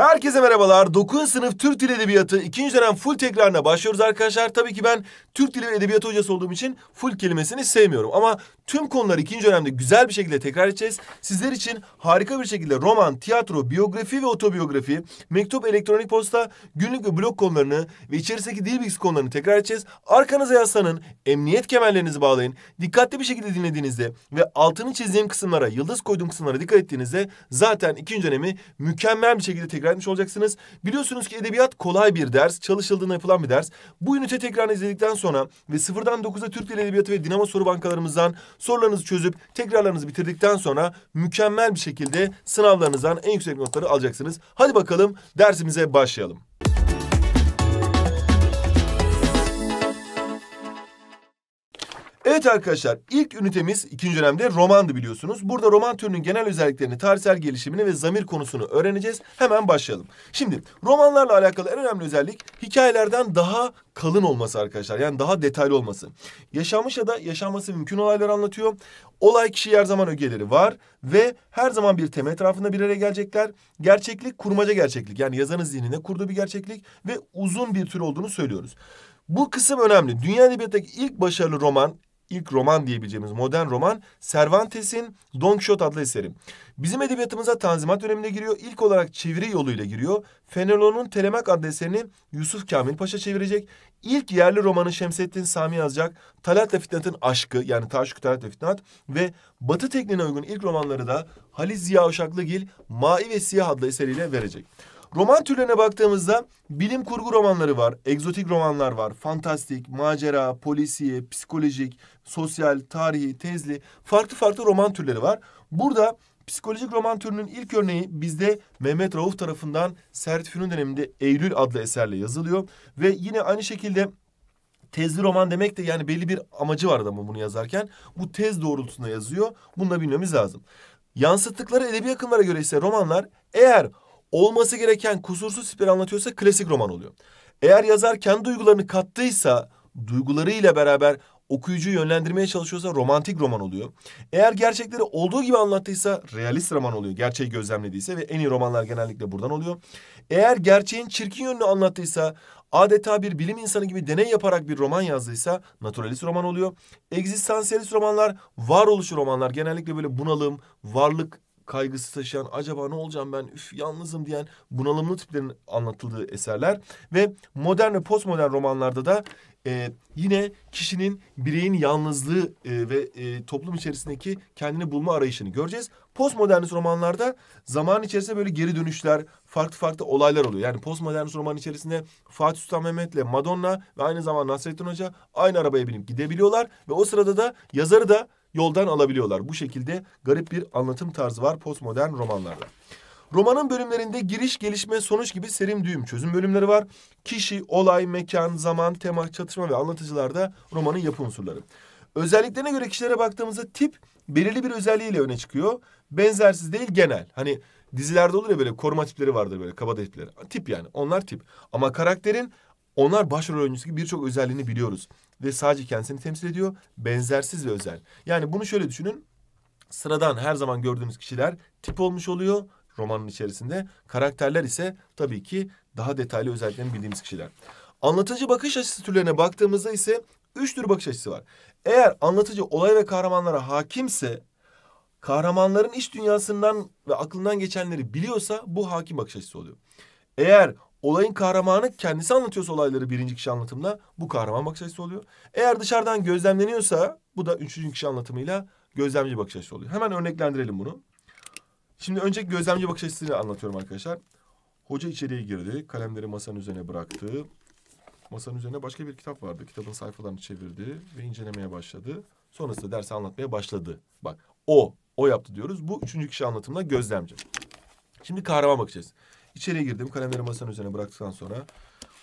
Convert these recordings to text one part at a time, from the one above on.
Herkese merhabalar. 9. sınıf Türk Dili Edebiyatı 2. dönem full tekrarına başlıyoruz arkadaşlar. Tabii ki ben Türk Dili ve Edebiyatı hocası olduğum için full kelimesini sevmiyorum. Ama tüm konuları 2. dönemde güzel bir şekilde tekrar edeceğiz. Sizler için harika bir şekilde roman, tiyatro, biyografi ve otobiyografi, mektup, elektronik posta, günlük ve blog konularını ve içerisindeki dil bilgisi konularını tekrar edeceğiz. Arkanıza yaslanın, emniyet kemerlerinizi bağlayın. Dikkatli bir şekilde dinlediğinizde ve altını çizdiğim kısımlara, yıldız koyduğum kısımlara dikkat ettiğinizde zaten 2. dönemi mükemmel bir şekilde tekrar öğrenmiş olacaksınız. Biliyorsunuz ki edebiyat kolay bir ders, çalışıldığında yapılan bir ders. Bu ünite tekrar izledikten sonra ve sıfırdan dokuza Türk Dil Edebiyatı ve Dinamo soru bankalarımızdan sorularınızı çözüp tekrarlarınızı bitirdikten sonra mükemmel bir şekilde sınavlarınızdan en yüksek notları alacaksınız. Hadi bakalım dersimize başlayalım. Evet arkadaşlar ilk ünitemiz ikinci dönemde romandı biliyorsunuz. Burada roman türünün genel özelliklerini, tarihsel gelişimini ve zamir konusunu öğreneceğiz. Hemen başlayalım. Şimdi romanlarla alakalı en önemli özellik hikayelerden daha kalın olması arkadaşlar. Yani daha detaylı olması. Yaşanmış ya da yaşanması mümkün olayları anlatıyor. Olay kişi her zaman ögeleri var ve her zaman bir tema etrafında bir araya gelecekler. Gerçeklik kurmaca gerçeklik. Yani yazarın zihninde kurduğu bir gerçeklik ve uzun bir tür olduğunu söylüyoruz. Bu kısım önemli. Dünya Edebiyatı'ndaki ilk başarılı roman ilk roman diyebileceğimiz modern roman Cervantes'in Don Quixote adlı eseri. Bizim edebiyatımıza Tanzimat döneminde giriyor. İlk olarak çeviri yoluyla giriyor. Fenelon'un Telemak adlı eserini Yusuf Kamil Paşa çevirecek. İlk yerli romanı Şemsettin Sami yazacak. Talat Fitnat'ın Aşkı yani Taşkı Talat'la Fitnat ve Batı tekniğine uygun ilk romanları da Halil Ziya Uşaklıgil Mavi ve Siyah adlı eseriyle verecek. Roman türlerine baktığımızda bilim kurgu romanları var, egzotik romanlar var, fantastik, macera, polisiye, psikolojik, sosyal, tarihi, tezli farklı farklı roman türleri var. Burada psikolojik roman türünün ilk örneği bizde Mehmet Rauf tarafından Sertifikün döneminde Eylül adlı eserle yazılıyor ve yine aynı şekilde tezli roman demek de yani belli bir amacı var adamın bunu yazarken. Bu tez doğrultusunda yazıyor. Bunu da bilmemiz lazım. Yansıttıkları edebi akımlara göre ise romanlar eğer olması gereken kusursuz spiri anlatıyorsa klasik roman oluyor. Eğer yazar kendi duygularını kattıysa duygularıyla beraber okuyucuyu yönlendirmeye çalışıyorsa romantik roman oluyor. Eğer gerçekleri olduğu gibi anlattıysa realist roman oluyor. Gerçeği gözlemlediyse ve en iyi romanlar genellikle buradan oluyor. Eğer gerçeğin çirkin yönünü anlattıysa adeta bir bilim insanı gibi deney yaparak bir roman yazdıysa naturalist roman oluyor. Egzistansiyelist romanlar, varoluşu romanlar genellikle böyle bunalım, varlık kaygısı taşıyan acaba ne olacağım ben üf yalnızım diyen bunalımlı tiplerin anlatıldığı eserler ve modern ve postmodern romanlarda da e, yine kişinin bireyin yalnızlığı e, ve e, toplum içerisindeki kendini bulma arayışını göreceğiz. Postmodernist romanlarda zaman içerisinde böyle geri dönüşler, farklı farklı olaylar oluyor. Yani postmodernist roman içerisinde Fatih Sultan Mehmet'le Madonna ve aynı zamanda Nasrettin Hoca aynı arabaya binip gidebiliyorlar ve o sırada da yazarı da yoldan alabiliyorlar. Bu şekilde garip bir anlatım tarzı var postmodern romanlarda. Romanın bölümlerinde giriş, gelişme, sonuç gibi serim düğüm çözüm bölümleri var. Kişi, olay, mekan, zaman, tema, çatışma ve anlatıcılar da romanın yapı unsurları. Özelliklerine göre kişilere baktığımızda tip belirli bir özelliğiyle öne çıkıyor. Benzersiz değil genel. Hani dizilerde olur ya böyle koruma tipleri vardır böyle kaba tipleri. Tip yani onlar tip. Ama karakterin onlar başrol oyuncusu gibi birçok özelliğini biliyoruz. Ve sadece kendisini temsil ediyor. Benzersiz ve özel. Yani bunu şöyle düşünün. Sıradan her zaman gördüğünüz kişiler tip olmuş oluyor romanın içerisinde. Karakterler ise tabii ki daha detaylı özelliklerini bildiğimiz kişiler. Anlatıcı bakış açısı türlerine baktığımızda ise üç tür bakış açısı var. Eğer anlatıcı olay ve kahramanlara hakimse kahramanların iç dünyasından ve aklından geçenleri biliyorsa bu hakim bakış açısı oluyor. Eğer olayın kahramanı kendisi anlatıyorsa olayları birinci kişi anlatımla bu kahraman bakış açısı oluyor. Eğer dışarıdan gözlemleniyorsa bu da üçüncü kişi anlatımıyla gözlemci bakış açısı oluyor. Hemen örneklendirelim bunu. Şimdi önce gözlemci bakış açısını anlatıyorum arkadaşlar. Hoca içeriye girdi. Kalemleri masanın üzerine bıraktı. Masanın üzerine başka bir kitap vardı. Kitabın sayfalarını çevirdi ve incelemeye başladı. Sonrasında dersi anlatmaya başladı. Bak o, o yaptı diyoruz. Bu üçüncü kişi anlatımla gözlemci. Şimdi kahraman bakacağız. İçeriye girdim. Kalemleri masanın üzerine bıraktıktan sonra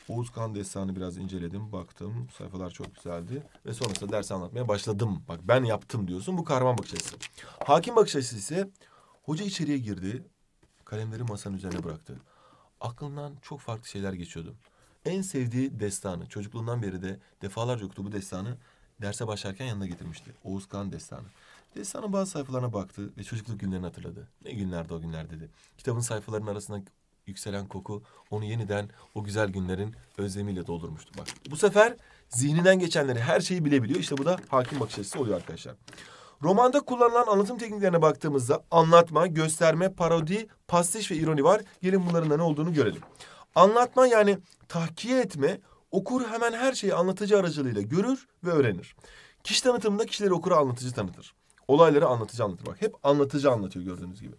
Oğuzkan destanı biraz inceledim, baktım. Sayfalar çok güzeldi. Ve sonrasında ders anlatmaya başladım. Bak ben yaptım diyorsun. Bu kahraman bakış açısı. Hakim bakış açısı ise hoca içeriye girdi. Kalemleri masanın üzerine bıraktı. Aklından çok farklı şeyler geçiyordu. En sevdiği destanı, çocukluğundan beri de defalarca okudu bu destanı derse başlarken yanına getirmişti. Oğuzkan destanı. Destanın bazı sayfalarına baktı ve çocukluk günlerini hatırladı. Ne günlerdi o günler dedi. Kitabın sayfalarının arasında yükselen koku onu yeniden o güzel günlerin özlemiyle doldurmuştu. Bak bu sefer zihninden geçenleri her şeyi bilebiliyor. İşte bu da hakim bakış açısı oluyor arkadaşlar. Romanda kullanılan anlatım tekniklerine baktığımızda anlatma, gösterme, parodi, pastiş ve ironi var. Gelin bunların da ne olduğunu görelim. Anlatma yani tahkiye etme, okur hemen her şeyi anlatıcı aracılığıyla görür ve öğrenir. Kişi tanıtımında kişileri okura anlatıcı tanıtır. Olayları anlatıcı anlatır. Bak hep anlatıcı anlatıyor gördüğünüz gibi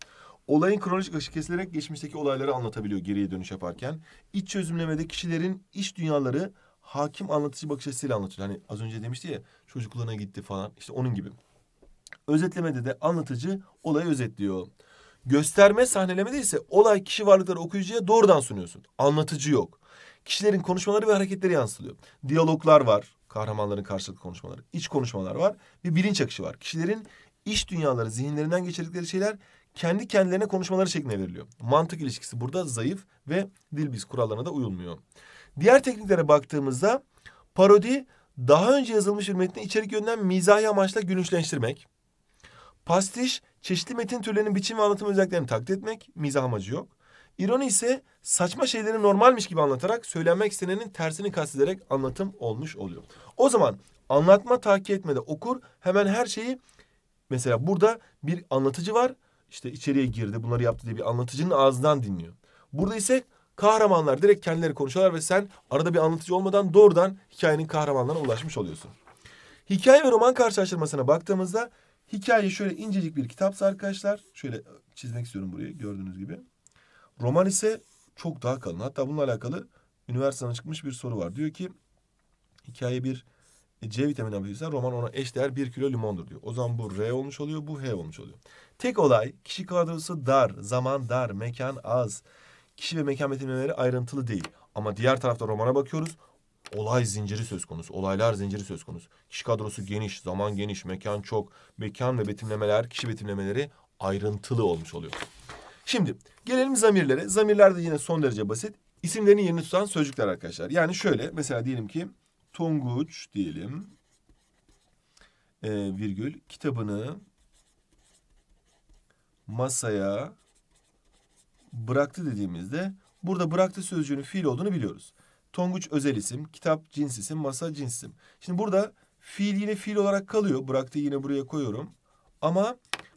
olayın kronolojik aşı kesilerek geçmişteki olayları anlatabiliyor geriye dönüş yaparken. İç çözümlemede kişilerin iç dünyaları hakim anlatıcı bakış açısıyla anlatıyor. Hani az önce demişti ya çocukluğuna gitti falan işte onun gibi. Özetlemede de anlatıcı olayı özetliyor. Gösterme sahnelemede ise olay kişi varlıkları okuyucuya doğrudan sunuyorsun. Anlatıcı yok. Kişilerin konuşmaları ve hareketleri yansılıyor. Diyaloglar var. Kahramanların karşılıklı konuşmaları. iç konuşmalar var. ve bilinç akışı var. Kişilerin iç dünyaları, zihinlerinden geçirdikleri şeyler kendi kendilerine konuşmaları şeklinde veriliyor. Mantık ilişkisi burada zayıf ve dil biz kurallarına da uyulmuyor. Diğer tekniklere baktığımızda parodi daha önce yazılmış bir metni içerik yönden mizahi amaçla gülünçleştirmek. Pastiş çeşitli metin türlerinin biçim ve anlatım özelliklerini taklit etmek, mizah amacı yok. İroni ise saçma şeyleri normalmiş gibi anlatarak söylenmek istenenin tersini kastederek anlatım olmuş oluyor. O zaman anlatma takip etmede okur hemen her şeyi mesela burada bir anlatıcı var işte içeriye girdi bunları yaptı diye bir anlatıcının ağzından dinliyor. Burada ise kahramanlar direkt kendileri konuşuyorlar ve sen arada bir anlatıcı olmadan doğrudan hikayenin kahramanlarına ulaşmış oluyorsun. Hikaye ve roman karşılaştırmasına baktığımızda hikaye şöyle incecik bir kitapsa arkadaşlar şöyle çizmek istiyorum burayı gördüğünüz gibi. Roman ise çok daha kalın. Hatta bununla alakalı üniversiteden çıkmış bir soru var. Diyor ki hikaye bir e, C vitamini alıyorsa roman ona eşdeğer bir kilo limondur diyor. O zaman bu R olmuş oluyor, bu H olmuş oluyor. Tek olay kişi kadrosu dar, zaman dar, mekan az. Kişi ve mekan betimlemeleri ayrıntılı değil. Ama diğer tarafta romana bakıyoruz. Olay zinciri söz konusu, olaylar zinciri söz konusu. Kişi kadrosu geniş, zaman geniş, mekan çok. Mekan ve betimlemeler, kişi betimlemeleri ayrıntılı olmuş oluyor. Şimdi gelelim zamirlere. Zamirler de yine son derece basit. İsimlerin yerini tutan sözcükler arkadaşlar. Yani şöyle mesela diyelim ki Tonguç diyelim e, virgül kitabını masaya bıraktı dediğimizde burada bıraktı sözcüğünün fiil olduğunu biliyoruz. Tonguç özel isim, kitap cins isim, masa cins isim. Şimdi burada fiil yine fiil olarak kalıyor. Bıraktı yine buraya koyuyorum. Ama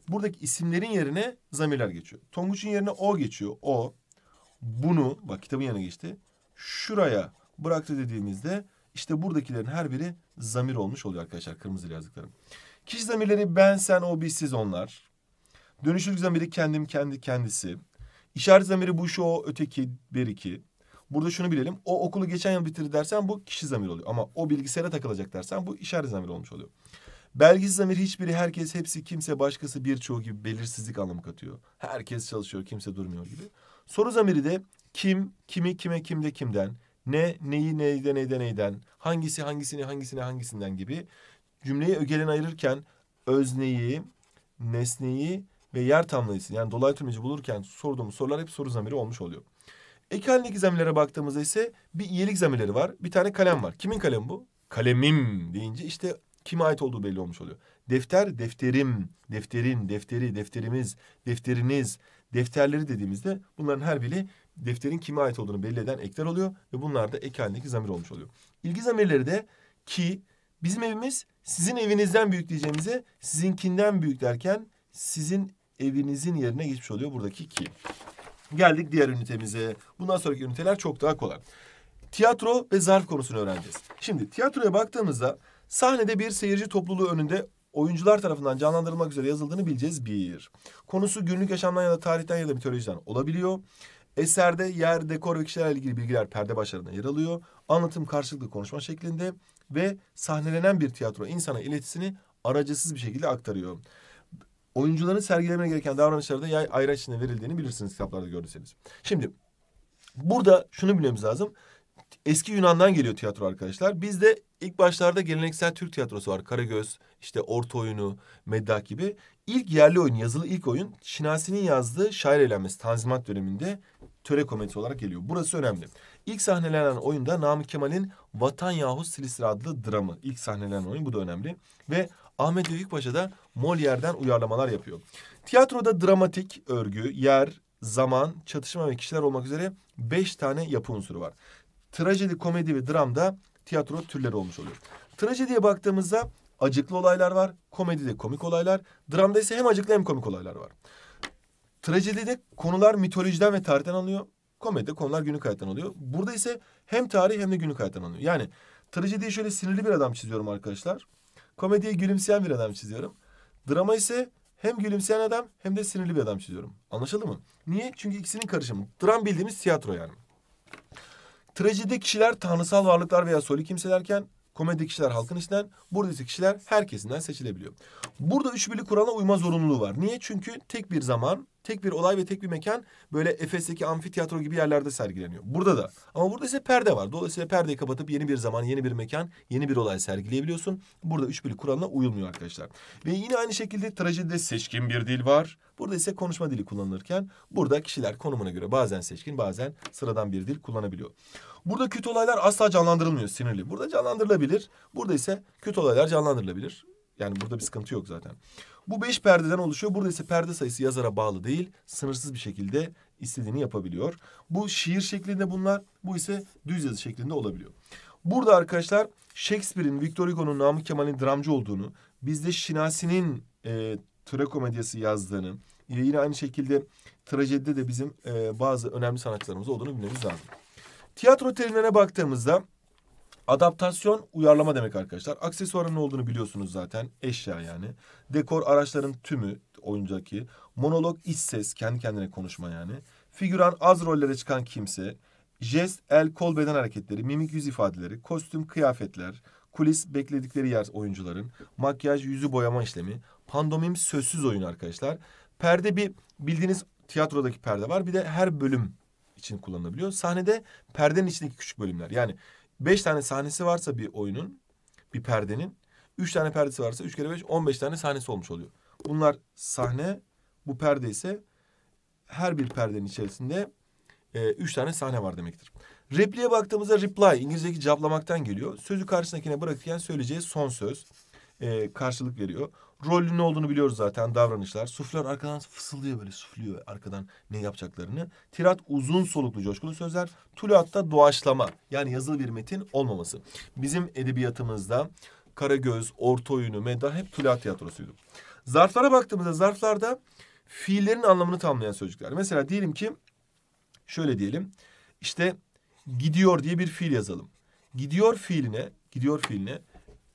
buradaki isimlerin yerine zamirler geçiyor. Tonguç'un yerine o geçiyor. O bunu bak kitabın yanına geçti. Şuraya bıraktı dediğimizde işte buradakilerin her biri zamir olmuş oluyor arkadaşlar kırmızıyla yazdıklarım. Kişi zamirleri ben, sen, o, biz, siz, onlar. Dönüşlülük zamiri kendim, kendi, kendisi. İşaret zamiri bu, şu, o, öteki, bir iki. Burada şunu bilelim. O okulu geçen yıl bitirdi dersen bu kişi zamir oluyor. Ama o bilgisayara takılacak dersen bu işaret zamir olmuş oluyor. Belgesiz zamir hiçbiri, herkes, hepsi, kimse, başkası, birçoğu gibi belirsizlik anlamı katıyor. Herkes çalışıyor, kimse durmuyor gibi. Soru zamiri de kim, kimi, kime, kimde, kimden, ne neyi neyden neyden neyden, hangisi hangisini hangisine hangisinden gibi cümleyi ögelen ayırırken özneyi, nesneyi ve yer tamlayısı yani dolaylı tümleci bulurken sorduğumuz sorular hep soru zamiri olmuş oluyor. Ek halindeki zamirlere baktığımızda ise bir iyilik zamirleri var. Bir tane kalem var. Kimin kalemi bu? Kalemim deyince işte kime ait olduğu belli olmuş oluyor. Defter, defterim, defterin, defteri, defterimiz, defteriniz, defterleri dediğimizde bunların her biri defterin kime ait olduğunu belli eden ekler oluyor ve bunlar da ek halindeki zamir olmuş oluyor. İlgi zamirleri de ki bizim evimiz sizin evinizden büyük diyeceğimize sizinkinden büyük derken sizin evinizin yerine geçmiş oluyor buradaki ki. Geldik diğer ünitemize. Bundan sonraki üniteler çok daha kolay. Tiyatro ve zarf konusunu öğreneceğiz. Şimdi tiyatroya baktığımızda sahnede bir seyirci topluluğu önünde oyuncular tarafından canlandırılmak üzere yazıldığını bileceğiz. Bir. Konusu günlük yaşamdan ya da tarihten ya da mitolojiden olabiliyor. Eserde yer, dekor ve kişilerle ilgili bilgiler perde başlarında yer alıyor. Anlatım karşılıklı konuşma şeklinde ve sahnelenen bir tiyatro insana iletisini aracısız bir şekilde aktarıyor. Oyuncuların sergilemeye gereken davranışları da yay ayraç içinde verildiğini bilirsiniz kitaplarda görürseniz. Şimdi burada şunu bilmemiz lazım. Eski Yunan'dan geliyor tiyatro arkadaşlar. Bizde ilk başlarda geleneksel Türk tiyatrosu var. Karagöz, işte Orta Oyunu, Meddah gibi. İlk yerli oyun, yazılı ilk oyun Şinasi'nin yazdığı şair eğlenmesi Tanzimat döneminde töre komedisi olarak geliyor. Burası önemli. İlk sahnelenen oyunda Namık Kemal'in Vatan yahut Silistra adlı dramı. İlk sahnelenen oyun bu da önemli. Ve Ahmet Vefik Paşa da Molière'den uyarlamalar yapıyor. Tiyatroda dramatik örgü, yer, zaman, çatışma ve kişiler olmak üzere beş tane yapı unsuru var. Trajedi, komedi ve dram da tiyatro türleri olmuş oluyor. Trajediye baktığımızda acıklı olaylar var, komedide komik olaylar, dramda ise hem acıklı hem komik olaylar var. Trajedide konular mitolojiden ve tarihten alınıyor. Komedide konular günlük hayattan alıyor. Burada ise hem tarih hem de günlük hayattan alınıyor. Yani trajediye şöyle sinirli bir adam çiziyorum arkadaşlar. Komediye gülümseyen bir adam çiziyorum. Drama ise hem gülümseyen adam hem de sinirli bir adam çiziyorum. Anlaşıldı mı? Niye? Çünkü ikisinin karışımı. Dram bildiğimiz tiyatro yani. Trajedide kişiler tanrısal varlıklar veya soli kimselerken komedi kişiler halkın içinden, ise kişiler herkesinden seçilebiliyor. Burada üç birlik kuralına uyma zorunluluğu var. Niye? Çünkü tek bir zaman Tek bir olay ve tek bir mekan böyle Efes'teki amfiteyatro gibi yerlerde sergileniyor. Burada da. Ama burada ise perde var. Dolayısıyla perdeyi kapatıp yeni bir zaman, yeni bir mekan, yeni bir olay sergileyebiliyorsun. Burada üç birlik kuralına uyulmuyor arkadaşlar. Ve yine aynı şekilde trajedide seçkin bir dil var. Burada ise konuşma dili kullanılırken burada kişiler konumuna göre bazen seçkin bazen sıradan bir dil kullanabiliyor. Burada kötü olaylar asla canlandırılmıyor sinirli. Burada canlandırılabilir. Burada ise kötü olaylar canlandırılabilir. Yani burada bir sıkıntı yok zaten. Bu beş perdeden oluşuyor. Burada ise perde sayısı yazara bağlı değil. Sınırsız bir şekilde istediğini yapabiliyor. Bu şiir şeklinde bunlar. Bu ise düz yazı şeklinde olabiliyor. Burada arkadaşlar Shakespeare'in, Victor Hugo'nun, Namık Kemal'in dramcı olduğunu, bizde Şinasi'nin e, trakomedyası yazdığını, yine aynı şekilde trajedide de bizim e, bazı önemli sanatçılarımız olduğunu bilmemiz lazım. Tiyatro terimlerine baktığımızda Adaptasyon uyarlama demek arkadaşlar. Aksesuarın ne olduğunu biliyorsunuz zaten. Eşya yani. Dekor araçların tümü oyuncaki. Monolog iç ses kendi kendine konuşma yani. Figüran az rollere çıkan kimse. Jest, el, kol, beden hareketleri, mimik yüz ifadeleri, kostüm, kıyafetler, kulis bekledikleri yer oyuncuların, makyaj, yüzü boyama işlemi, pandomim sözsüz oyun arkadaşlar. Perde bir bildiğiniz tiyatrodaki perde var. Bir de her bölüm için kullanılabiliyor. Sahnede perdenin içindeki küçük bölümler. Yani Beş tane sahnesi varsa bir oyunun, bir perdenin. Üç tane perdesi varsa üç kere beş, on beş tane sahnesi olmuş oluyor. Bunlar sahne, bu perde ise her bir perdenin içerisinde e, üç tane sahne var demektir. Repliğe baktığımızda reply İngilizce'deki cevaplamaktan geliyor. Sözü karşısındakine bırakırken söyleyeceği son söz e, karşılık veriyor rolünün olduğunu biliyoruz zaten davranışlar. Suflör arkadan fısıldıyor böyle sufluyor arkadan ne yapacaklarını. Tirat uzun soluklu coşkulu sözler. Tuluatta doğaçlama yani yazılı bir metin olmaması. Bizim edebiyatımızda Karagöz, Orta Oyunu, Meda hep tuluat tiyatrosuydu. Zarflara baktığımızda zarflarda fiillerin anlamını tamamlayan sözcükler. Mesela diyelim ki şöyle diyelim. işte gidiyor diye bir fiil yazalım. Gidiyor fiiline, gidiyor fiiline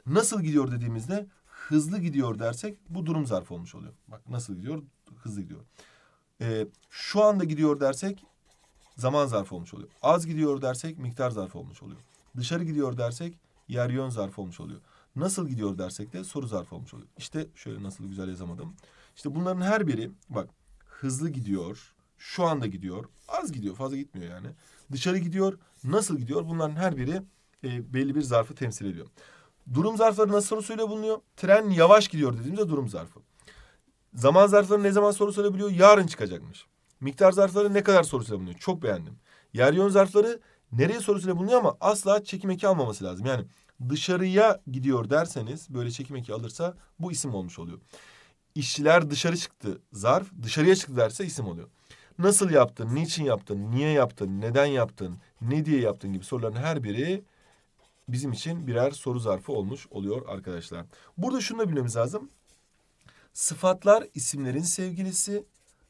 nasıl gidiyor dediğimizde hızlı gidiyor dersek bu durum zarfı olmuş oluyor. Bak nasıl gidiyor? Hızlı gidiyor. E, şu anda gidiyor dersek zaman zarfı olmuş oluyor. Az gidiyor dersek miktar zarfı olmuş oluyor. Dışarı gidiyor dersek yer yön zarfı olmuş oluyor. Nasıl gidiyor dersek de soru zarfı olmuş oluyor. İşte şöyle nasıl güzel yazamadım. İşte bunların her biri bak hızlı gidiyor, şu anda gidiyor, az gidiyor, fazla gitmiyor yani. Dışarı gidiyor, nasıl gidiyor bunların her biri e, belli bir zarfı temsil ediyor. Durum zarfları nasıl soru soruyla bulunuyor? Tren yavaş gidiyor dediğimizde durum zarfı. Zaman zarfları ne zaman soru sorabiliyor? Yarın çıkacakmış. Miktar zarfları ne kadar soru sorabiliyor? Çok beğendim. Yer yön zarfları nereye sorusuyla bulunuyor ama asla çekim eki almaması lazım. Yani dışarıya gidiyor derseniz böyle çekim eki alırsa bu isim olmuş oluyor. İşçiler dışarı çıktı zarf dışarıya çıktı derse isim oluyor. Nasıl yaptın, niçin yaptın, niye yaptın, neden yaptın, ne diye yaptın gibi soruların her biri bizim için birer soru zarfı olmuş oluyor arkadaşlar. Burada şunu da bilmemiz lazım. Sıfatlar isimlerin sevgilisi,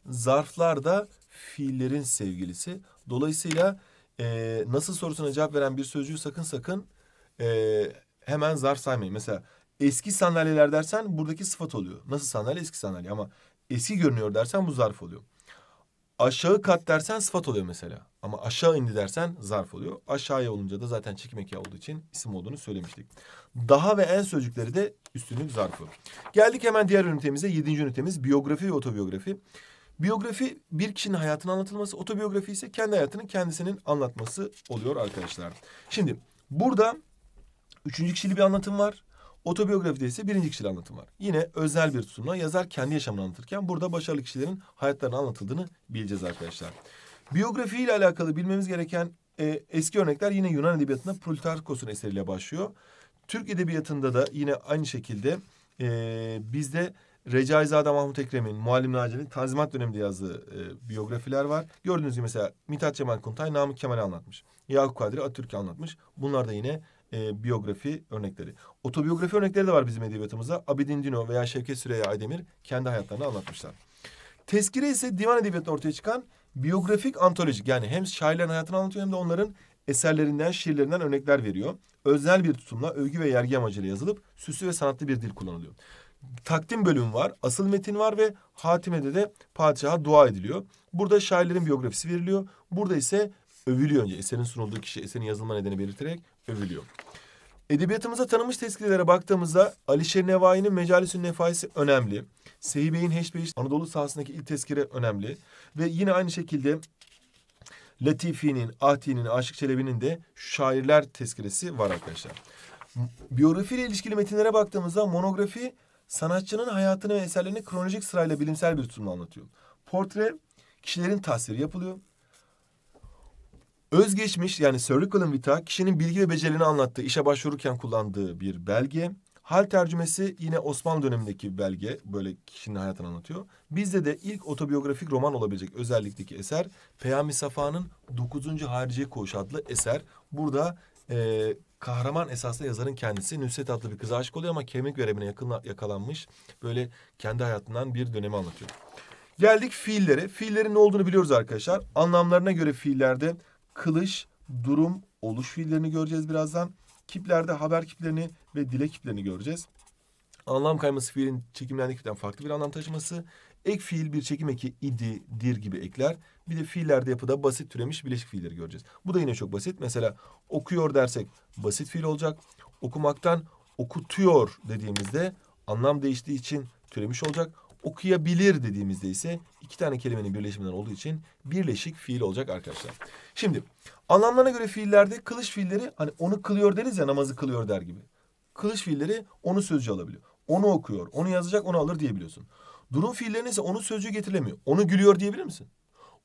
zarflar da fiillerin sevgilisi. Dolayısıyla e, nasıl sorusuna cevap veren bir sözcüğü sakın sakın e, hemen zarf saymayın. Mesela eski sandalyeler dersen buradaki sıfat oluyor. Nasıl sandalye? Eski sandalye ama eski görünüyor dersen bu zarf oluyor aşağı kat dersen sıfat oluyor mesela. Ama aşağı indi dersen zarf oluyor. Aşağıya olunca da zaten çekim ya olduğu için isim olduğunu söylemiştik. Daha ve en sözcükleri de üstünlük zarfı. Geldik hemen diğer ünitemize. Yedinci ünitemiz biyografi ve otobiyografi. Biyografi bir kişinin hayatının anlatılması, otobiyografi ise kendi hayatının kendisinin anlatması oluyor arkadaşlar. Şimdi burada üçüncü kişili bir anlatım var. Otobiyografide ise birinci kişiyle anlatım var. Yine özel bir tutumla yazar kendi yaşamını anlatırken burada başarılı kişilerin hayatlarını anlatıldığını bileceğiz arkadaşlar. Biyografi ile alakalı bilmemiz gereken e, eski örnekler yine Yunan edebiyatında Plutarkos'un eseriyle başlıyor. Türk edebiyatında da yine aynı şekilde e, bizde Recaizade Mahmut Ekrem'in, Muallim Naci'nin Tanzimat döneminde yazdığı e, biyografiler var. Gördüğünüz gibi mesela Mithat Cemal Kuntay, Namık Kemal'i anlatmış. Yakup Kadri Atatürk'ü anlatmış. Bunlar da yine e, biyografi örnekleri. Otobiyografi örnekleri de var bizim edebiyatımızda. Abidin Dino veya Şevket Süreyya Aydemir kendi hayatlarını anlatmışlar. Tezkire ise divan edebiyatında ortaya çıkan biyografik antoloji, yani hem şairlerin hayatını anlatıyor hem de onların eserlerinden, şiirlerinden örnekler veriyor. Özel bir tutumla övgü ve yergi amacıyla yazılıp süslü ve sanatlı bir dil kullanılıyor. Takdim bölümü var, asıl metin var ve hatimede de padişaha dua ediliyor. Burada şairlerin biyografisi veriliyor. Burada ise övülüyor önce. Eserin sunulduğu kişi eserin yazılma nedeni belirterek övülüyor. Edebiyatımıza tanınmış tezkirelere baktığımızda Alişer Nevai'nin Mecalisün Nefaisi önemli. Sehi Bey'in Heşbeş Anadolu sahasındaki ilk tezkire önemli. Ve yine aynı şekilde Latifi'nin, Ahti'nin, Aşık Çelebi'nin de şairler tezkiresi var arkadaşlar. Biyografiyle ilişkili metinlere baktığımızda monografi sanatçının hayatını ve eserlerini kronolojik sırayla bilimsel bir tutumla anlatıyor. Portre kişilerin tasviri yapılıyor. Özgeçmiş yani curriculum vita kişinin bilgi ve becerilerini anlattığı, işe başvururken kullandığı bir belge. Hal tercümesi yine Osmanlı dönemindeki belge. Böyle kişinin hayatını anlatıyor. Bizde de ilk otobiyografik roman olabilecek özellikteki eser Peyami Safa'nın 9. Harici Koğuş adlı eser. Burada e, kahraman esasında yazarın kendisi Nusret adlı bir kıza aşık oluyor ama kemik veremine yakın, yakalanmış. Böyle kendi hayatından bir dönemi anlatıyor. Geldik fiillere. Fiillerin ne olduğunu biliyoruz arkadaşlar. Anlamlarına göre fiillerde kılıç, durum, oluş fiillerini göreceğiz birazdan. Kiplerde haber kiplerini ve dile kiplerini göreceğiz. Anlam kayması fiilin çekimlendikten farklı bir anlam taşıması. Ek fiil bir çekim eki idi, dir gibi ekler. Bir de fiillerde yapıda basit türemiş bileşik fiilleri göreceğiz. Bu da yine çok basit. Mesela okuyor dersek basit fiil olacak. Okumaktan okutuyor dediğimizde anlam değiştiği için türemiş olacak okuyabilir dediğimizde ise iki tane kelimenin birleşiminden olduğu için birleşik fiil olacak arkadaşlar. Şimdi anlamlarına göre fiillerde kılıç fiilleri hani onu kılıyor deriz ya namazı kılıyor der gibi. Kılıç fiilleri onu sözcü alabiliyor. Onu okuyor, onu yazacak, onu alır diyebiliyorsun. Durum fiillerine ise onu sözcü getirilemiyor. Onu gülüyor diyebilir misin?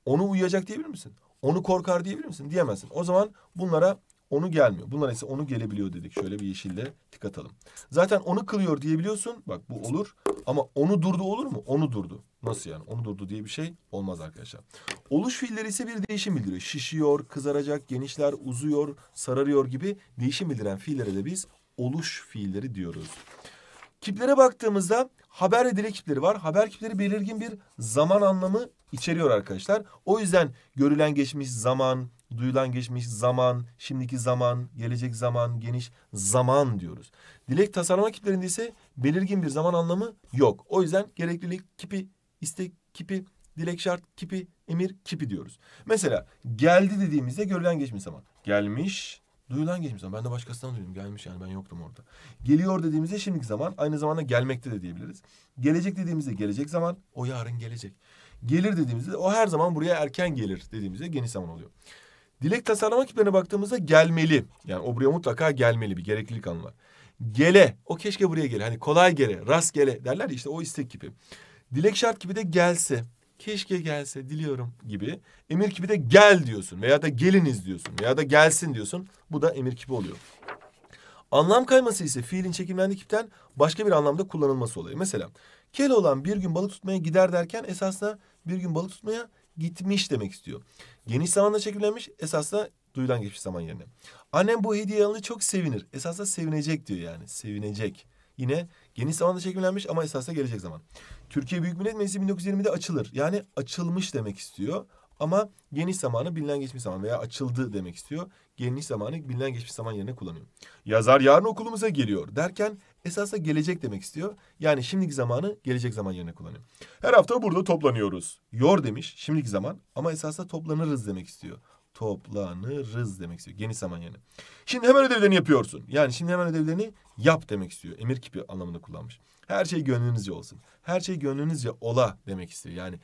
Onu uyuyacak diyebilir misin? Onu korkar diyebilir misin? Diyemezsin. O zaman bunlara onu gelmiyor. Bunlar ise onu gelebiliyor dedik. Şöyle bir yeşille tık atalım. Zaten onu kılıyor diyebiliyorsun. Bak bu olur. Ama onu durdu olur mu? Onu durdu. Nasıl yani? Onu durdu diye bir şey olmaz arkadaşlar. Oluş fiilleri ise bir değişim bildiriyor. Şişiyor, kızaracak, genişler, uzuyor, sararıyor gibi değişim bildiren fiillere de biz oluş fiilleri diyoruz. Kiplere baktığımızda haber ve dile kipleri var. Haber kipleri belirgin bir zaman anlamı içeriyor arkadaşlar. O yüzden görülen geçmiş zaman, duyulan geçmiş zaman, şimdiki zaman, gelecek zaman, geniş zaman diyoruz. Dilek tasarlama kiplerinde ise belirgin bir zaman anlamı yok. O yüzden gereklilik kipi, istek kipi, dilek şart kipi, emir kipi diyoruz. Mesela geldi dediğimizde görülen geçmiş zaman. Gelmiş, duyulan geçmiş zaman. Ben de başkasından duydum. Gelmiş yani ben yoktum orada. Geliyor dediğimizde şimdiki zaman. Aynı zamanda gelmekte de diyebiliriz. Gelecek dediğimizde gelecek zaman. O yarın gelecek. Gelir dediğimizde o her zaman buraya erken gelir dediğimizde geniş zaman oluyor. Dilek tasarlama kitlerine baktığımızda gelmeli. Yani o buraya mutlaka gelmeli bir gereklilik anı var. Gele. O keşke buraya gele. Hani kolay gele, rast gele derler ya işte o istek gibi. Dilek şart gibi de gelse. Keşke gelse diliyorum gibi. Emir gibi de gel diyorsun veya da geliniz diyorsun veya da gelsin diyorsun. Bu da emir gibi oluyor. Anlam kayması ise fiilin çekimlendiği kipten başka bir anlamda kullanılması oluyor. Mesela kel olan bir gün balık tutmaya gider derken esasında bir gün balık tutmaya gitmiş demek istiyor. Geniş zamanda şekillenmiş esasında duyulan geçmiş zaman yerine. Annem bu hediye alını çok sevinir. Esasında sevinecek diyor yani. Sevinecek. Yine geniş zamanda şekillenmiş ama esasında gelecek zaman. Türkiye Büyük Millet Meclisi 1920'de açılır. Yani açılmış demek istiyor. Ama geniş zamanı bilinen geçmiş zaman veya açıldı demek istiyor. Geniş zamanı bilinen geçmiş zaman yerine kullanıyor. Yazar yarın okulumuza geliyor derken Esasında gelecek demek istiyor. Yani şimdiki zamanı gelecek zaman yerine kullanıyor. Her hafta burada toplanıyoruz. Yor demiş şimdiki zaman ama esasında toplanırız demek istiyor. Toplanırız demek istiyor. Geniş zaman yerine. Şimdi hemen ödevlerini yapıyorsun. Yani şimdi hemen ödevlerini yap demek istiyor. Emir kipi anlamında kullanmış. Her şey gönlünüzce olsun. Her şey gönlünüzce ola demek istiyor. Yani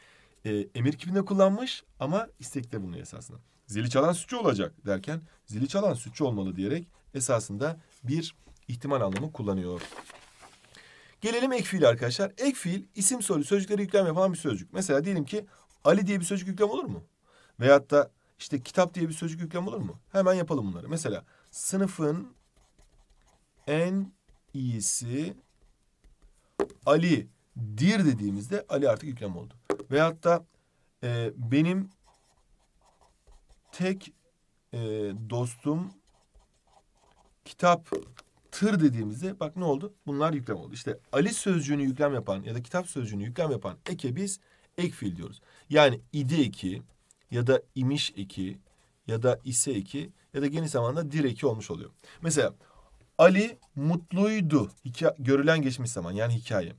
e, emir kipinde kullanmış ama istekte bulunuyor esasında. Zili çalan sütçü olacak derken zili çalan sütçü olmalı diyerek esasında bir ihtimal anlamı kullanıyor. Gelelim ek fiil arkadaşlar. Ek fiil isim soru sözcüklere yüklem yapan bir sözcük. Mesela diyelim ki Ali diye bir sözcük yüklem olur mu? Veyahut da işte kitap diye bir sözcük yüklem olur mu? Hemen yapalım bunları. Mesela sınıfın en iyisi Ali dir dediğimizde Ali artık yüklem oldu. Veyahut da e, benim tek e, dostum kitap tır dediğimizde bak ne oldu? Bunlar yüklem oldu. İşte Ali sözcüğünü yüklem yapan ya da kitap sözcüğünü yüklem yapan eke biz ek fiil diyoruz. Yani idi eki ya da imiş eki ya da ise eki ya da geniş zamanda dir eki olmuş oluyor. Mesela Ali mutluydu. Hika görülen geçmiş zaman yani hikaye.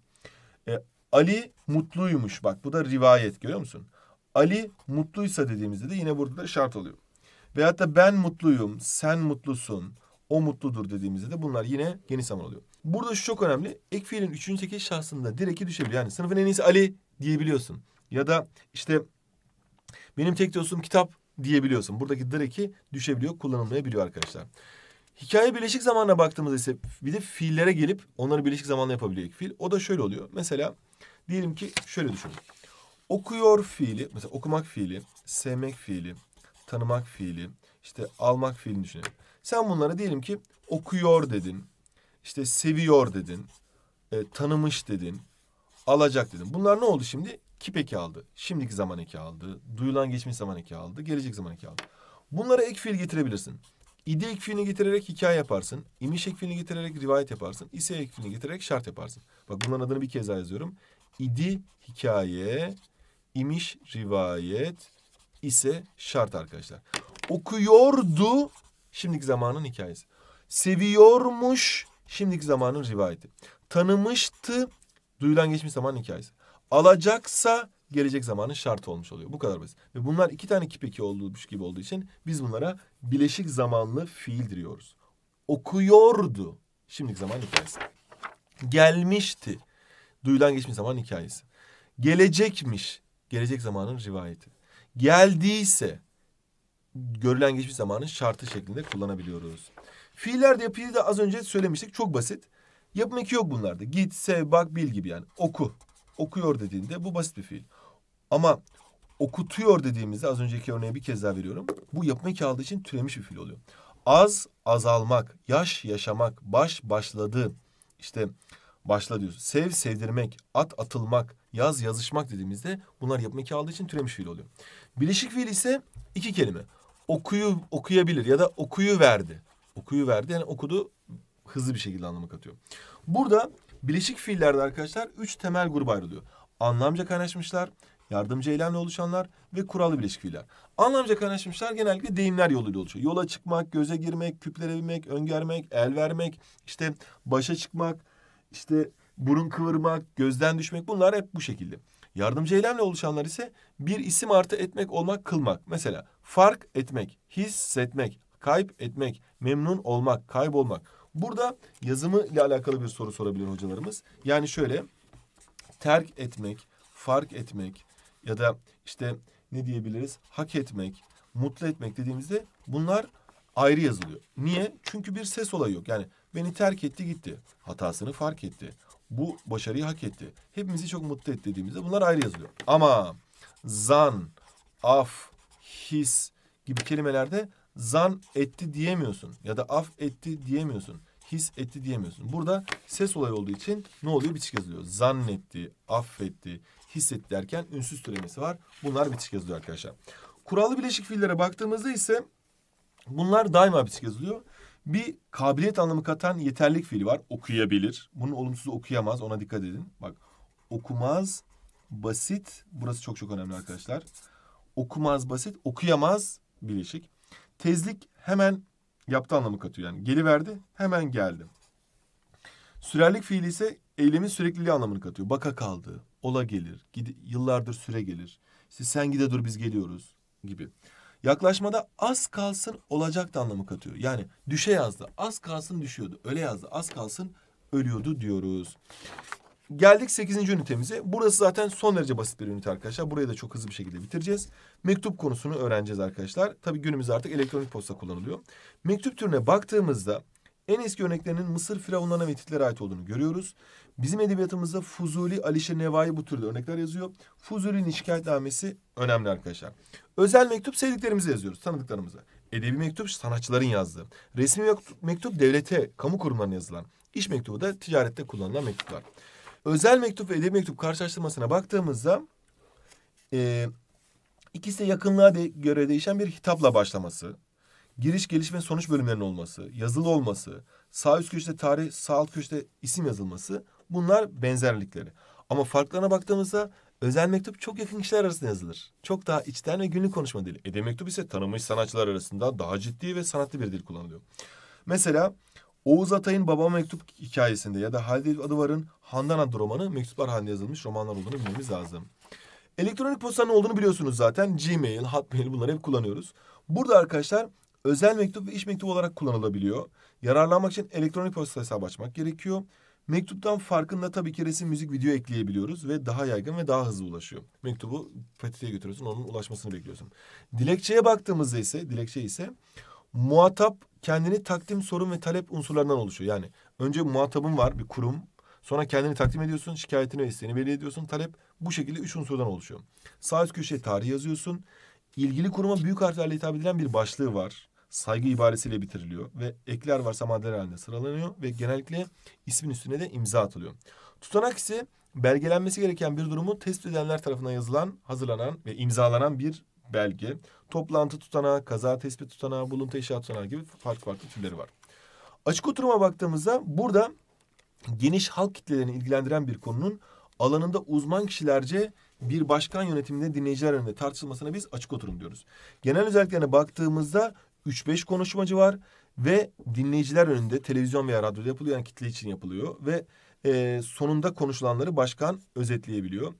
E, Ali mutluymuş. Bak bu da rivayet görüyor musun? Ali mutluysa dediğimizde de yine burada da şart oluyor. Veyahut da ben mutluyum, sen mutlusun, o mutludur dediğimizde de bunlar yine geniş zaman oluyor. Burada şu çok önemli. Ek fiilin üçüncü tekil şahsında direki düşebilir. Yani sınıfın en iyisi Ali diyebiliyorsun. Ya da işte benim tek dostum kitap diyebiliyorsun. Buradaki direki düşebiliyor, kullanılmayabiliyor arkadaşlar. Hikaye birleşik zamanla baktığımızda ise bir de fiillere gelip onları birleşik zamanla yapabiliyor ek fiil. O da şöyle oluyor. Mesela diyelim ki şöyle düşünün. Okuyor fiili, mesela okumak fiili, sevmek fiili, tanımak fiili, işte almak fiilini düşünelim. Sen bunlara diyelim ki okuyor dedin. işte seviyor dedin. E, tanımış dedin. Alacak dedin. Bunlar ne oldu şimdi? Kip eki aldı. Şimdiki zaman eki aldı. Duyulan geçmiş zaman eki aldı. Gelecek zaman eki aldı. Bunlara ek fiil getirebilirsin. İdi ek fiilini getirerek hikaye yaparsın. İmiş ek fiilini getirerek rivayet yaparsın. İse ek fiilini getirerek şart yaparsın. Bak bunların adını bir kez daha yazıyorum. İdi hikaye, imiş rivayet, ise şart arkadaşlar. Okuyordu Şimdiki zamanın hikayesi. Seviyormuş şimdiki zamanın rivayeti. Tanımıştı duyulan geçmiş zaman hikayesi. Alacaksa gelecek zamanın şartı olmuş oluyor. Bu kadar basit. Ve bunlar iki tane kipeki olduğu gibi olduğu için biz bunlara bileşik zamanlı fiil diyoruz. Okuyordu şimdiki zaman hikayesi. Gelmişti duyulan geçmiş zaman hikayesi. Gelecekmiş gelecek zamanın rivayeti. Geldiyse görülen geçmiş zamanın şartı şeklinde kullanabiliyoruz. Fiiller de yapıyı da az önce söylemiştik. Çok basit. Yapım eki yok bunlarda. Git, sev, bak, bil gibi yani. Oku. Okuyor dediğinde bu basit bir fiil. Ama okutuyor dediğimizde az önceki örneğe bir kez daha veriyorum. Bu yapım eki aldığı için türemiş bir fiil oluyor. Az, azalmak. Yaş, yaşamak. Baş, başladı. İşte başla diyoruz. Sev, sevdirmek. At, atılmak. Yaz, yazışmak dediğimizde bunlar yapım eki aldığı için türemiş fiil oluyor. Bileşik fiil ise iki kelime okuyu okuyabilir ya da okuyu verdi. Okuyu verdi yani okudu hızlı bir şekilde anlamı katıyor. Burada bileşik fiillerde arkadaşlar üç temel gruba ayrılıyor. Anlamca kaynaşmışlar, yardımcı eylemle oluşanlar ve kurallı bileşik fiiller. Anlamca kaynaşmışlar genellikle deyimler yoluyla oluşuyor. Yola çıkmak, göze girmek, küplere binmek, öngörmek, el vermek, işte başa çıkmak, işte burun kıvırmak, gözden düşmek bunlar hep bu şekilde. Yardımcı eylemle oluşanlar ise bir isim artı etmek olmak kılmak. Mesela fark etmek, hissetmek, kayıp etmek, memnun olmak, kaybolmak. Burada yazımı ile alakalı bir soru sorabilir hocalarımız. Yani şöyle terk etmek, fark etmek ya da işte ne diyebiliriz? Hak etmek, mutlu etmek dediğimizde bunlar ayrı yazılıyor. Niye? Çünkü bir ses olayı yok. Yani beni terk etti gitti. Hatasını fark etti bu başarıyı hak etti. Hepimizi çok mutlu etti dediğimizde bunlar ayrı yazılıyor. Ama zan, af, his gibi kelimelerde zan etti diyemiyorsun ya da af etti diyemiyorsun. His etti diyemiyorsun. Burada ses olayı olduğu için ne oluyor? Bitişik yazılıyor. Zannetti, affetti, hissetti derken ünsüz türemesi var. Bunlar bitişik yazılıyor arkadaşlar. Kurallı bileşik fiillere baktığımızda ise bunlar daima bitişik yazılıyor. Bir kabiliyet anlamı katan yeterlik fiili var. Okuyabilir. Bunun olumsuzu okuyamaz. Ona dikkat edin. Bak okumaz, basit. Burası çok çok önemli arkadaşlar. Okumaz, basit. Okuyamaz, bileşik. Tezlik hemen yaptı anlamı katıyor. Yani geliverdi, hemen geldi. Sürerlik fiili ise eylemin sürekliliği anlamını katıyor. Baka kaldı, ola gelir, gide, yıllardır süre gelir. İşte sen gide dur biz geliyoruz gibi. Yaklaşmada az kalsın olacak da anlamı katıyor. Yani düşe yazdı. Az kalsın düşüyordu. Öle yazdı. Az kalsın ölüyordu diyoruz. Geldik 8. ünitemize. Burası zaten son derece basit bir ünite arkadaşlar. Burayı da çok hızlı bir şekilde bitireceğiz. Mektup konusunu öğreneceğiz arkadaşlar. Tabii günümüzde artık elektronik posta kullanılıyor. Mektup türüne baktığımızda en eski örneklerinin Mısır firavunlarına ve Hititlere ait olduğunu görüyoruz. Bizim edebiyatımızda Fuzuli, Alişir Nevai bu türde örnekler yazıyor. Fuzuli'nin şikayetnamesi önemli arkadaşlar. Özel mektup sevdiklerimize yazıyoruz, tanıdıklarımıza. Edebi mektup sanatçıların yazdığı. Resmi mektup devlete, kamu kurumlarına yazılan. İş mektubu da ticarette kullanılan mektuplar. Özel mektup ve edebi mektup karşılaştırmasına baktığımızda... E, ikisi de yakınlığa de göre değişen bir hitapla başlaması giriş, gelişme, sonuç bölümlerinin olması, yazılı olması, sağ üst köşede tarih, sağ alt köşede isim yazılması bunlar benzerlikleri. Ama farklarına baktığımızda özel mektup çok yakın kişiler arasında yazılır. Çok daha içten ve günlük konuşma dili. Ede mektup ise tanımış sanatçılar arasında daha ciddi ve sanatlı bir dil kullanılıyor. Mesela Oğuz Atay'ın Baba Mektup hikayesinde ya da Halide Adıvar'ın Handan adlı romanı mektuplar halinde yazılmış romanlar olduğunu bilmemiz lazım. Elektronik postanın olduğunu biliyorsunuz zaten. Gmail, Hotmail bunları hep kullanıyoruz. Burada arkadaşlar özel mektup ve iş mektubu olarak kullanılabiliyor. Yararlanmak için elektronik posta hesabı açmak gerekiyor. Mektuptan farkında tabii ki resim, müzik, video ekleyebiliyoruz ve daha yaygın ve daha hızlı ulaşıyor. Mektubu PTT'ye götürüyorsun, onun ulaşmasını bekliyorsun. Dilekçeye baktığımızda ise, dilekçe ise muhatap kendini takdim, sorun ve talep unsurlarından oluşuyor. Yani önce muhatabın var, bir kurum. Sonra kendini takdim ediyorsun, şikayetini ve isteğini belli ediyorsun. Talep bu şekilde üç unsurdan oluşuyor. Sağ üst köşeye tarih yazıyorsun. İlgili kuruma büyük harflerle hitap edilen bir başlığı var saygı ibaresiyle bitiriliyor ve ekler varsa maddeler halinde sıralanıyor ve genellikle ismin üstüne de imza atılıyor. Tutanak ise belgelenmesi gereken bir durumu test edenler tarafından yazılan, hazırlanan ve imzalanan bir belge. Toplantı tutanağı, kaza tespit tutanağı, buluntu inşaat tutanağı gibi farklı farklı türleri var. Açık oturuma baktığımızda burada geniş halk kitlelerini ilgilendiren bir konunun alanında uzman kişilerce bir başkan yönetiminde dinleyiciler önünde tartışılmasına biz açık oturum diyoruz. Genel özelliklerine baktığımızda 3-5 konuşmacı var ve dinleyiciler önünde televizyon veya radyoda yapılıyor yani kitle için yapılıyor ve e, sonunda konuşulanları başkan özetleyebiliyor.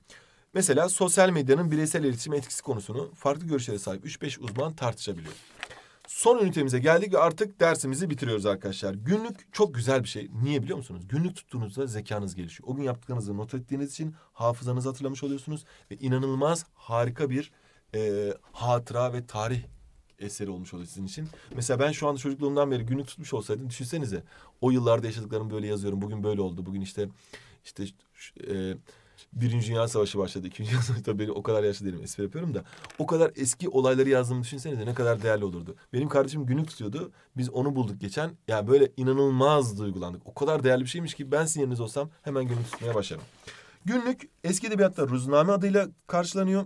Mesela sosyal medyanın bireysel iletişim etkisi konusunu farklı görüşlere sahip 3-5 uzman tartışabiliyor. Son ünitemize geldik ve artık dersimizi bitiriyoruz arkadaşlar. Günlük çok güzel bir şey. Niye biliyor musunuz? Günlük tuttuğunuzda zekanız gelişiyor. O gün yaptıklarınızı not ettiğiniz için hafızanızı hatırlamış oluyorsunuz. Ve inanılmaz harika bir e, hatıra ve tarih eseri olmuş oluyor sizin için. Mesela ben şu anda çocukluğumdan beri günlük tutmuş olsaydım düşünsenize. O yıllarda yaşadıklarımı böyle yazıyorum. Bugün böyle oldu. Bugün işte işte e, Birinci Dünya Savaşı başladı. İkinci Dünya Savaşı tabii o kadar yaşlı değilim espri yapıyorum da. O kadar eski olayları yazdığımı düşünsenize ne kadar değerli olurdu. Benim kardeşim günlük tutuyordu. Biz onu bulduk geçen. Ya yani böyle inanılmaz duygulandık. O kadar değerli bir şeymiş ki ben sizin yeriniz olsam hemen günlük tutmaya başlarım. Günlük eski edebiyatta ruzname adıyla karşılanıyor.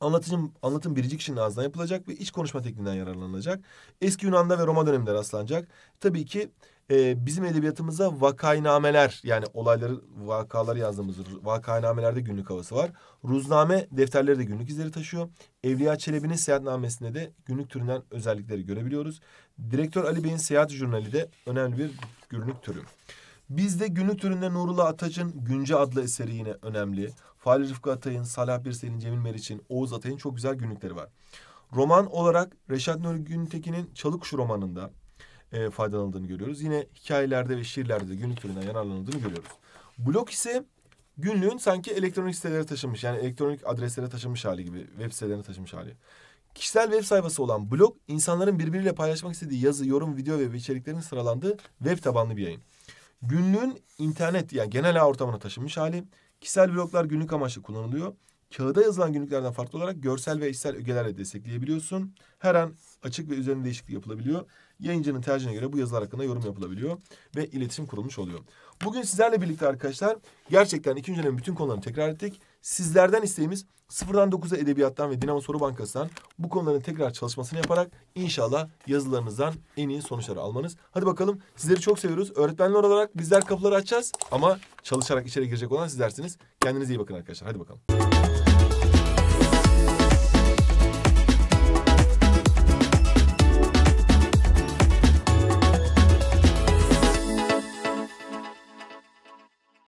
Anlatıcım, anlatım biricik kişinin ağzından yapılacak ve iç konuşma tekniğinden yararlanılacak. Eski Yunan'da ve Roma döneminde rastlanacak. Tabii ki e, bizim edebiyatımıza vakaynameler yani olayları, vakaları yazdığımız vakaynamelerde günlük havası var. Ruzname defterleri de günlük izleri taşıyor. Evliya Çelebi'nin seyahatnamesinde de günlük türünden özellikleri görebiliyoruz. Direktör Ali Bey'in seyahat jurnali de önemli bir günlük türü. Bizde günlük türünde Nurullah Ataç'ın Günce adlı eseri yine önemli. Fahri Rıfkı Atay'ın, Salah Birsel'in, Cemil Meriç'in, Oğuz Atay'ın çok güzel günlükleri var. Roman olarak Reşat Nuri Güntekin'in Çalıkuşu romanında e, faydalanıldığını görüyoruz. Yine hikayelerde ve şiirlerde de günlük türünden yararlanıldığını görüyoruz. Blok ise günlüğün sanki elektronik sitelere taşınmış yani elektronik adreslere taşınmış hali gibi web sitelerine taşınmış hali. Kişisel web sayfası olan blog insanların birbiriyle paylaşmak istediği yazı, yorum, video ve içeriklerin sıralandığı web tabanlı bir yayın. Günlüğün internet yani genel ağ ortamına taşınmış hali. Kişisel bloklar günlük amaçlı kullanılıyor. Kağıda yazılan günlüklerden farklı olarak görsel ve işsel ögelerle destekleyebiliyorsun. Her an açık ve üzerinde değişiklik yapılabiliyor. Yayıncının tercihine göre bu yazılar hakkında yorum yapılabiliyor ve iletişim kurulmuş oluyor. Bugün sizlerle birlikte arkadaşlar gerçekten ikinci dönemin bütün konularını tekrar ettik. Sizlerden isteğimiz sıfırdan 9'a edebiyattan ve Dinamo Soru Bankası'ndan bu konuların tekrar çalışmasını yaparak inşallah yazılarınızdan en iyi sonuçları almanız. Hadi bakalım sizleri çok seviyoruz. Öğretmenler olarak bizler kapıları açacağız ama çalışarak içeri girecek olan sizlersiniz. Kendinize iyi bakın arkadaşlar. Hadi bakalım.